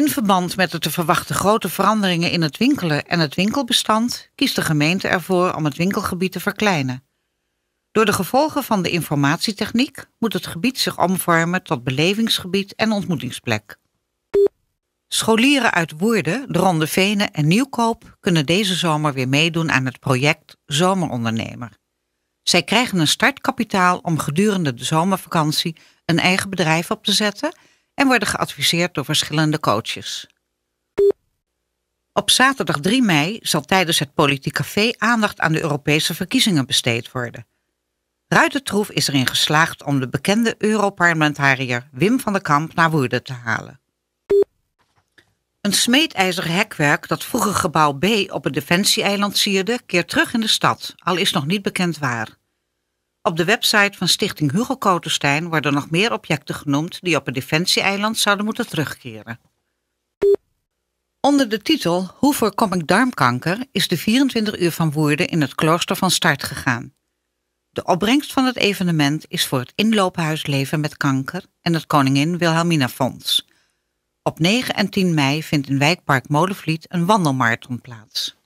In verband met de te verwachten grote veranderingen in het winkelen en het winkelbestand kiest de gemeente ervoor om het winkelgebied te verkleinen. Door de gevolgen van de informatietechniek moet het gebied zich omvormen tot belevingsgebied en ontmoetingsplek. Scholieren uit Woerden, de Venen en Nieuwkoop kunnen deze zomer weer meedoen aan het project Zomerondernemer. Zij krijgen een startkapitaal om gedurende de zomervakantie een eigen bedrijf op te zetten en worden geadviseerd door verschillende coaches. Op zaterdag 3 mei zal tijdens het Politiek Café aandacht aan de Europese verkiezingen besteed worden. Ruitertroef is erin geslaagd om de bekende Europarlementariër Wim van der Kamp naar Woerden te halen. Een smeedijzer hekwerk dat vroeger gebouw B op het Defensieeiland sierde, keert terug in de stad, al is nog niet bekend waar. Op de website van Stichting Hugo Kotenstein worden nog meer objecten genoemd die op het defensieeiland zouden moeten terugkeren. Onder de titel Hoe voorkom ik darmkanker is de 24 uur van Woerden in het klooster van start gegaan. De opbrengst van het evenement is voor het inloophuis Leven met Kanker en het Koningin Wilhelmina Fonds. Op 9 en 10 mei vindt in Wijkpark Molenvliet een wandelmarathon plaats.